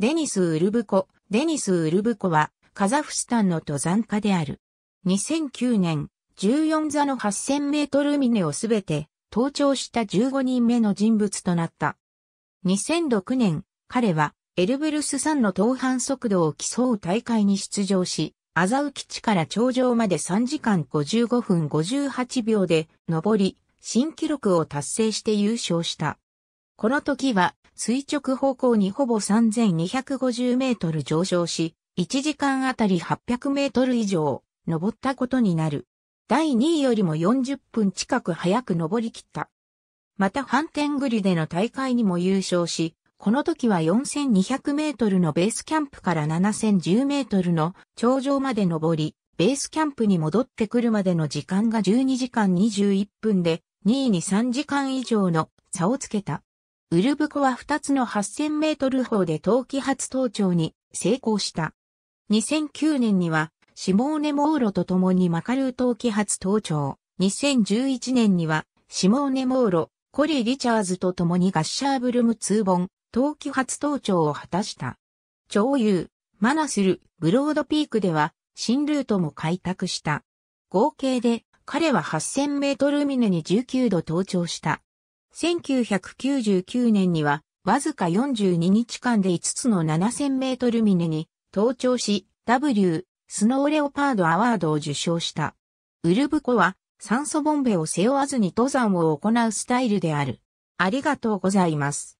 デニス・ウルブコ。デニス・ウルブコは、カザフスタンの登山家である。2009年、14座の8000メートル峰をすべて、登頂した15人目の人物となった。2006年、彼は、エルブルス山の登攀速度を競う大会に出場し、アザウ基地から頂上まで3時間55分58秒で、登り、新記録を達成して優勝した。この時は、垂直方向にほぼ3250メートル上昇し、1時間あたり800メートル以上、登ったことになる。第2位よりも40分近く早く登り切った。また、反転グリでの大会にも優勝し、この時は4200メートルのベースキャンプから7010メートルの頂上まで登り、ベースキャンプに戻ってくるまでの時間が12時間21分で、2位に3時間以上の差をつけた。ウルブコは2つの8000メートル砲で冬季初登頂に成功した。2009年には、シモーネ・モーロと共にマカルー冬季初登頂。2011年には、シモーネ・モーロ、コリ・ー・リチャーズと共にガッシャーブルム2本、冬季初登頂を果たした。超優、マナスル、ブロードピークでは、新ルートも開拓した。合計で、彼は8000メートル峰に19度登頂した。1999年には、わずか42日間で5つの7000メートル峰に登頂し、W、スノーレオパードアワードを受賞した。ウルブコは酸素ボンベを背負わずに登山を行うスタイルである。ありがとうございます。